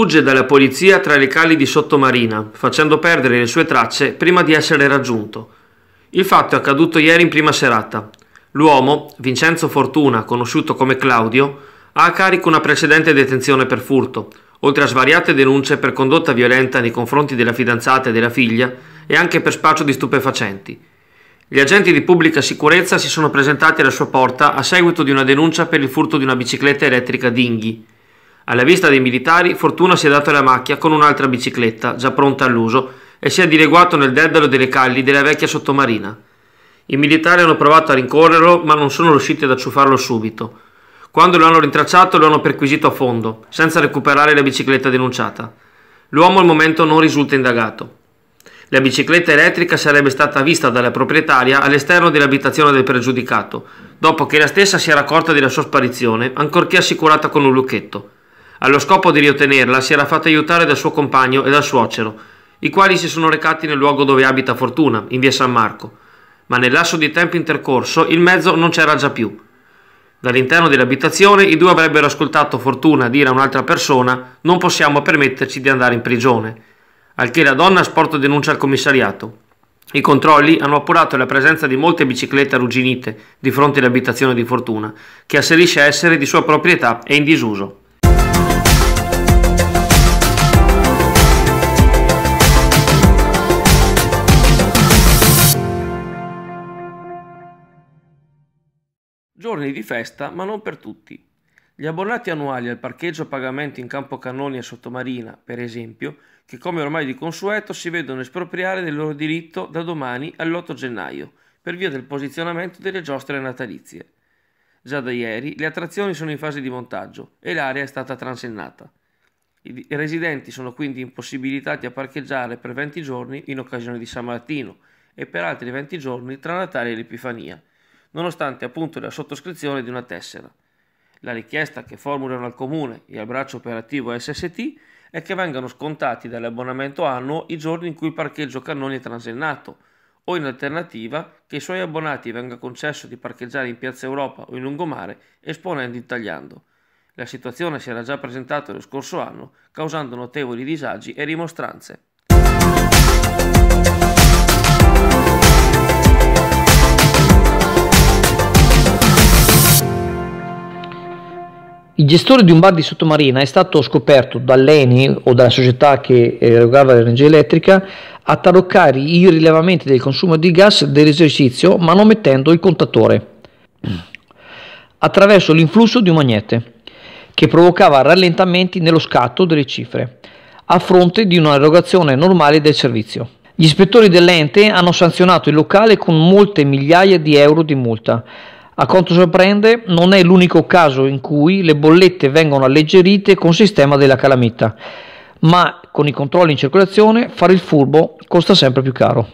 Fugge dalla polizia tra le cali di Sottomarina, facendo perdere le sue tracce prima di essere raggiunto. Il fatto è accaduto ieri in prima serata. L'uomo, Vincenzo Fortuna, conosciuto come Claudio, ha a carico una precedente detenzione per furto, oltre a svariate denunce per condotta violenta nei confronti della fidanzata e della figlia e anche per spaccio di stupefacenti. Gli agenti di pubblica sicurezza si sono presentati alla sua porta a seguito di una denuncia per il furto di una bicicletta elettrica Dinghi. Alla vista dei militari, Fortuna si è dato la macchia con un'altra bicicletta, già pronta all'uso, e si è dileguato nel dedalo delle calli della vecchia sottomarina. I militari hanno provato a rincorrerlo, ma non sono riusciti ad acciuffarlo subito. Quando lo hanno rintracciato, lo hanno perquisito a fondo, senza recuperare la bicicletta denunciata. L'uomo al momento non risulta indagato. La bicicletta elettrica sarebbe stata vista dalla proprietaria all'esterno dell'abitazione del pregiudicato, dopo che la stessa si era accorta della sua sparizione, ancorché assicurata con un lucchetto. Allo scopo di riottenerla si era fatta aiutare dal suo compagno e dal suocero, i quali si sono recati nel luogo dove abita Fortuna, in via San Marco, ma nel lasso di tempo intercorso il mezzo non c'era già più. Dall'interno dell'abitazione i due avrebbero ascoltato Fortuna dire a un'altra persona non possiamo permetterci di andare in prigione, al che la donna ha sporto denuncia al commissariato. I controlli hanno appurato la presenza di molte biciclette arrugginite di fronte all'abitazione di Fortuna, che asserisce essere di sua proprietà e in disuso. Giorni di festa, ma non per tutti. Gli abbonati annuali al parcheggio a pagamento in campo Cannoni e Sottomarina, per esempio, che come ormai di consueto si vedono espropriare del loro diritto da domani all'8 gennaio, per via del posizionamento delle giostre natalizie. Già da ieri le attrazioni sono in fase di montaggio e l'area è stata transennata. I residenti sono quindi impossibilitati a parcheggiare per 20 giorni in occasione di San Martino e per altri 20 giorni tra Natale e l'Epifania nonostante appunto la sottoscrizione di una tessera. La richiesta che formulano al comune e al braccio operativo SST è che vengano scontati dall'abbonamento annuo i giorni in cui il parcheggio cannoni è transennato o in alternativa che ai suoi abbonati venga concesso di parcheggiare in Piazza Europa o in lungomare esponendo e tagliando. La situazione si era già presentata lo scorso anno causando notevoli disagi e rimostranze. gestore di un bar di sottomarina è stato scoperto dall'ENI o dalla società che eh, erogava l'energia elettrica a taroccare i rilevamenti del consumo di gas dell'esercizio ma non mettendo il contatore attraverso l'influsso di un magnete che provocava rallentamenti nello scatto delle cifre a fronte di una erogazione normale del servizio. Gli ispettori dell'ente hanno sanzionato il locale con molte migliaia di euro di multa a quanto sorprende, non è l'unico caso in cui le bollette vengono alleggerite con sistema della calamita, ma con i controlli in circolazione fare il furbo costa sempre più caro.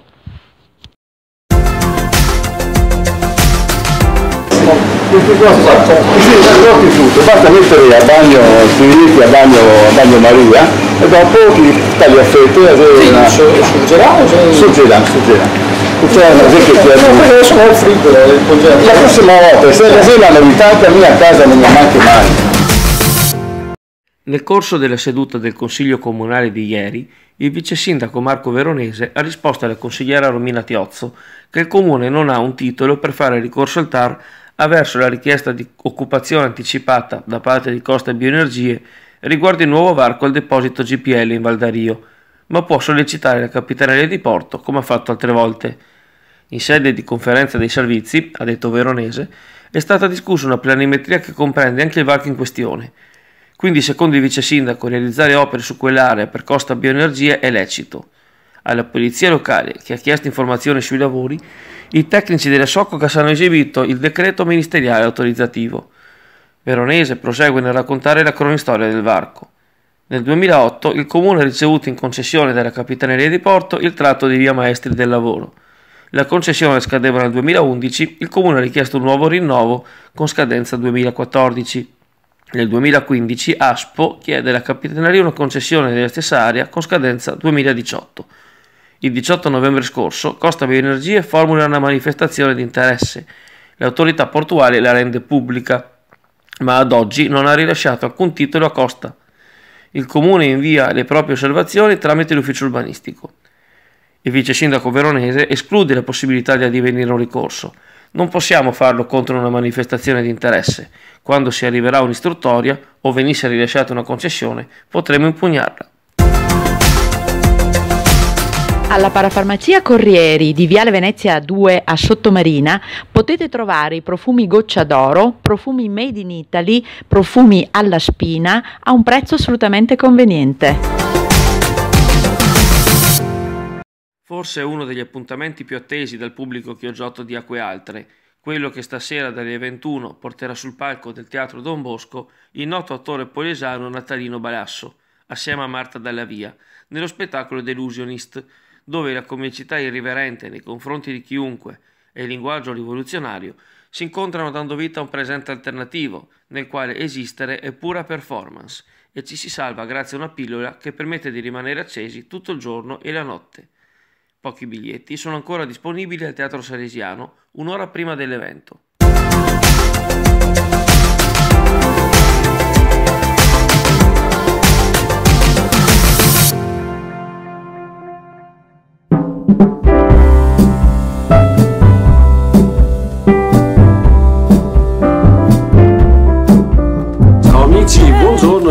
basta mettere a bagno spiriti, a bagno, a bagno Maria e dopo chi taglia fette eh, e... Sì, una... sorgerà o... Sorgerà, sorgerà cioè, che ti arrivi. Sono frigo, La prossima volta, se così la novità per me a casa non mi manchi mai. Nel corso della seduta del Consiglio Comunale di ieri, il vice sindaco Marco Veronese ha risposto alla consigliera Romina Tiozzo che il comune non ha un titolo per fare ricorso al TAR avverso la richiesta di occupazione anticipata da parte di Costa Bioenergie riguardo il nuovo varco al deposito GPL in Valdario ma può sollecitare la Capitaneria di Porto, come ha fatto altre volte. In sede di conferenza dei servizi, ha detto Veronese, è stata discussa una planimetria che comprende anche il varco in questione. Quindi, secondo il vice sindaco, realizzare opere su quell'area per costa bioenergia è lecito. Alla polizia locale, che ha chiesto informazioni sui lavori, i tecnici della Socogas hanno esibito il decreto ministeriale autorizzativo. Veronese prosegue nel raccontare la cronistoria del varco. Nel 2008 il comune ha ricevuto in concessione dalla Capitaneria di Porto il tratto di via Maestri del Lavoro. La concessione scadeva nel 2011, il comune ha richiesto un nuovo rinnovo con scadenza 2014. Nel 2015 Aspo chiede alla Capitaneria una concessione della stessa area con scadenza 2018. Il 18 novembre scorso Costa Bioenergie formula una manifestazione di interesse. L'autorità portuale la rende pubblica, ma ad oggi non ha rilasciato alcun titolo a Costa il comune invia le proprie osservazioni tramite l'ufficio urbanistico. Il vice sindaco veronese esclude la possibilità di addivenire un ricorso. Non possiamo farlo contro una manifestazione di interesse. Quando si arriverà a un'istruttoria o venisse rilasciata una concessione, potremo impugnarla. Alla parafarmacia Corrieri di Viale Venezia 2 a Sottomarina potete trovare i profumi goccia d'oro, profumi made in Italy, profumi alla spina a un prezzo assolutamente conveniente. Forse è uno degli appuntamenti più attesi dal pubblico chioggiotto di Acque Altre, quello che stasera dalle 21 porterà sul palco del Teatro Don Bosco il noto attore polesano Natalino Balasso, assieme a Marta Dallavia, nello spettacolo Delusionist, dove la comicità irriverente nei confronti di chiunque e il linguaggio rivoluzionario si incontrano dando vita a un presente alternativo, nel quale esistere è pura performance e ci si salva grazie a una pillola che permette di rimanere accesi tutto il giorno e la notte. Pochi biglietti sono ancora disponibili al Teatro Salesiano un'ora prima dell'evento.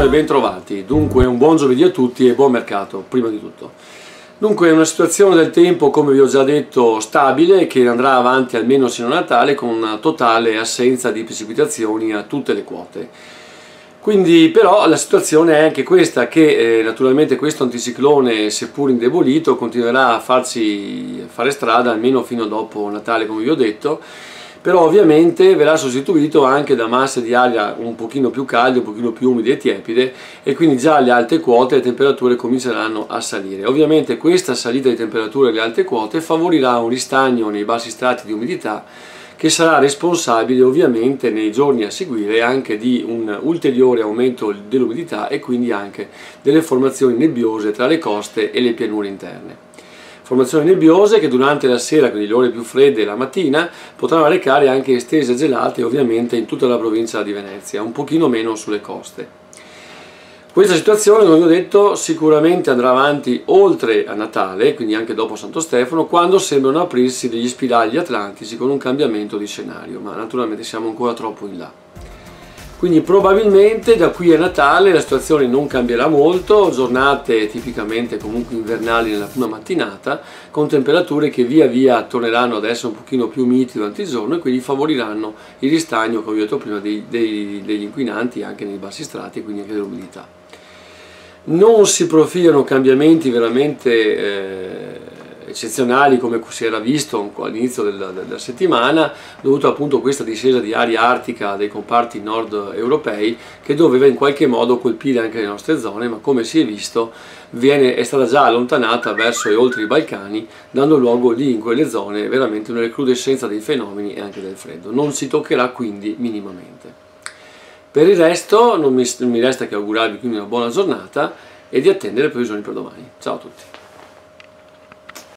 e bentrovati. Dunque un buon giovedì a tutti e buon mercato, prima di tutto. Dunque è una situazione del tempo, come vi ho già detto, stabile, che andrà avanti almeno sino a Natale con una totale assenza di precipitazioni a tutte le quote. Quindi però la situazione è anche questa, che eh, naturalmente questo anticiclone, seppur indebolito, continuerà a farsi fare strada almeno fino dopo Natale, come vi ho detto, però ovviamente verrà sostituito anche da masse di aria un pochino più calde, un pochino più umide e tiepide e quindi già alle alte quote le temperature cominceranno a salire. Ovviamente questa salita di temperature alle alte quote favorirà un ristagno nei bassi strati di umidità che sarà responsabile ovviamente nei giorni a seguire anche di un ulteriore aumento dell'umidità e quindi anche delle formazioni nebbiose tra le coste e le pianure interne formazioni nebbiose che durante la sera, quindi le ore più fredde e la mattina, potranno arrecare anche estese gelate ovviamente in tutta la provincia di Venezia, un pochino meno sulle coste. Questa situazione, come vi ho detto, sicuramente andrà avanti oltre a Natale, quindi anche dopo Santo Stefano, quando sembrano aprirsi degli spiragli atlantici con un cambiamento di scenario, ma naturalmente siamo ancora troppo in là quindi probabilmente da qui a Natale la situazione non cambierà molto, giornate tipicamente comunque invernali nella prima mattinata, con temperature che via via torneranno adesso un pochino più miti durante il giorno e quindi favoriranno il ristagno, come vi ho detto prima, dei, dei, degli inquinanti anche nei bassi strati e quindi anche dell'umidità. Non si profilano cambiamenti veramente... Eh, eccezionali come si era visto all'inizio della, della, settimana, dovuto appunto a questa discesa di aria artica dei comparti nord europei che doveva in qualche modo colpire anche le nostre zone, ma come si è visto viene, è stata già allontanata verso e oltre i Balcani, dando luogo lì in quelle zone veramente una recrudescenza dei fenomeni e anche del freddo. Non si toccherà quindi minimamente. Per il resto non mi, mi resta che augurarvi quindi una buona giornata e di attendere le previsioni per domani. Ciao a tutti!